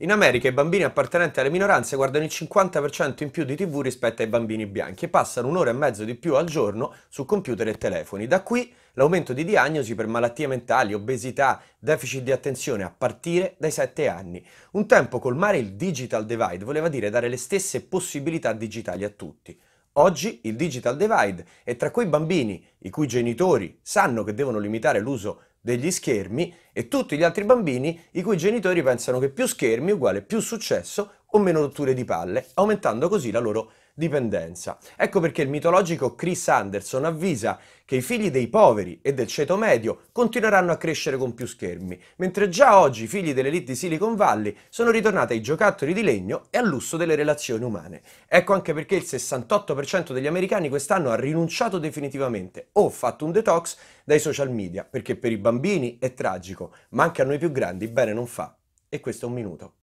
In America i bambini appartenenti alle minoranze guardano il 50% in più di tv rispetto ai bambini bianchi e passano un'ora e mezzo di più al giorno su computer e telefoni. Da qui l'aumento di diagnosi per malattie mentali, obesità, deficit di attenzione a partire dai 7 anni. Un tempo colmare il digital divide voleva dire dare le stesse possibilità digitali a tutti. Oggi il digital divide è tra quei bambini i cui genitori sanno che devono limitare l'uso degli schermi e tutti gli altri bambini i cui genitori pensano che più schermi uguale più successo, o meno rotture di palle, aumentando così la loro dipendenza. Ecco perché il mitologico Chris Anderson avvisa che i figli dei poveri e del ceto medio continueranno a crescere con più schermi, mentre già oggi i figli dell'elite di Silicon Valley sono ritornati ai giocattoli di legno e al lusso delle relazioni umane. Ecco anche perché il 68% degli americani quest'anno ha rinunciato definitivamente o fatto un detox dai social media, perché per i bambini è tragico, ma anche a noi più grandi bene non fa. E questo è un minuto.